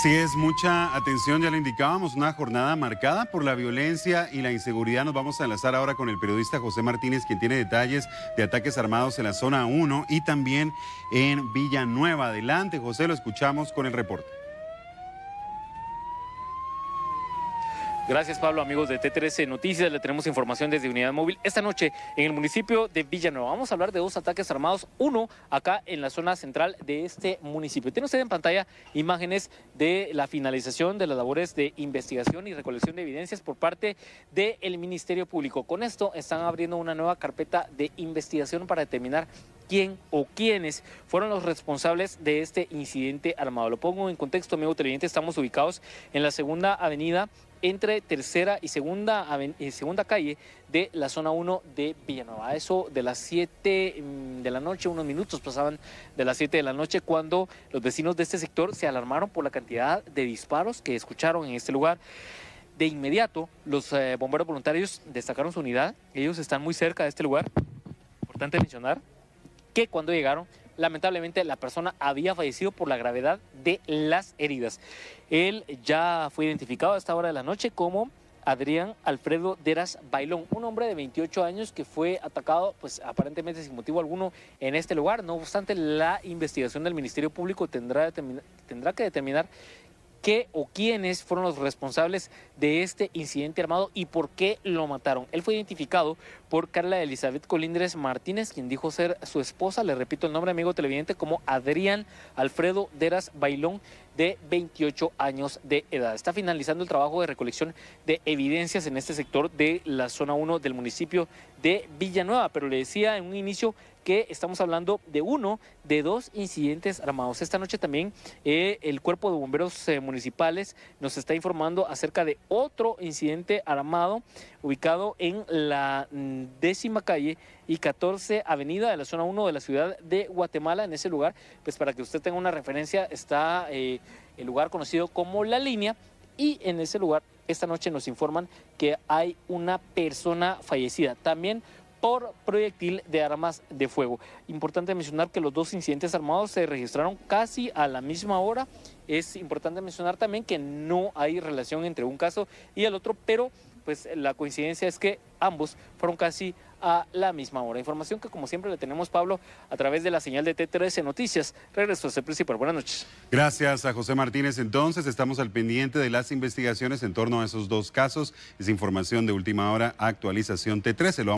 Así es, mucha atención, ya le indicábamos, una jornada marcada por la violencia y la inseguridad. Nos vamos a enlazar ahora con el periodista José Martínez, quien tiene detalles de ataques armados en la zona 1 y también en Villanueva. Adelante, José, lo escuchamos con el reporte. Gracias, Pablo, amigos de T13 Noticias. Le tenemos información desde Unidad Móvil. Esta noche en el municipio de Villanueva vamos a hablar de dos ataques armados. Uno acá en la zona central de este municipio. Tiene usted en pantalla imágenes de la finalización de las labores de investigación y recolección de evidencias por parte del Ministerio Público. Con esto están abriendo una nueva carpeta de investigación para determinar quién o quiénes fueron los responsables de este incidente armado. Lo pongo en contexto, amigo televidente, estamos ubicados en la segunda avenida entre tercera y segunda, eh, segunda calle de la zona 1 de Villanueva. eso de las 7 mm, de la noche, unos minutos pasaban de las 7 de la noche cuando los vecinos de este sector se alarmaron por la cantidad de disparos que escucharon en este lugar. De inmediato, los eh, bomberos voluntarios destacaron su unidad. Ellos están muy cerca de este lugar. Importante mencionar que cuando llegaron, lamentablemente la persona había fallecido por la gravedad de las heridas. Él ya fue identificado a esta hora de la noche como Adrián Alfredo Deras Bailón, un hombre de 28 años que fue atacado, pues aparentemente sin motivo alguno en este lugar. No obstante, la investigación del Ministerio Público tendrá, tendrá que determinar qué o quiénes fueron los responsables de este incidente armado y por qué lo mataron. Él fue identificado por Carla Elizabeth Colindres Martínez, quien dijo ser su esposa, le repito el nombre amigo televidente, como Adrián Alfredo Deras Bailón, de 28 años de edad. Está finalizando el trabajo de recolección de evidencias en este sector de la zona 1 del municipio de Villanueva, pero le decía en un inicio que estamos hablando de uno de dos incidentes armados. Esta noche también eh, el cuerpo de bomberos eh, municipales nos está informando acerca de otro incidente armado ubicado en la mm, décima calle y 14 avenida de la zona 1 de la ciudad de Guatemala. En ese lugar, pues para que usted tenga una referencia, está eh, el lugar conocido como La Línea, y en ese lugar esta noche nos informan que hay una persona fallecida. También por proyectil de armas de fuego. Importante mencionar que los dos incidentes armados se registraron casi a la misma hora. Es importante mencionar también que no hay relación entre un caso y el otro, pero pues la coincidencia es que ambos fueron casi a la misma hora. Información que como siempre le tenemos, Pablo, a través de la señal de T13 Noticias. Regreso a Principal. Buenas noches. Gracias a José Martínez. Entonces, estamos al pendiente de las investigaciones en torno a esos dos casos. Es información de última hora, actualización T13.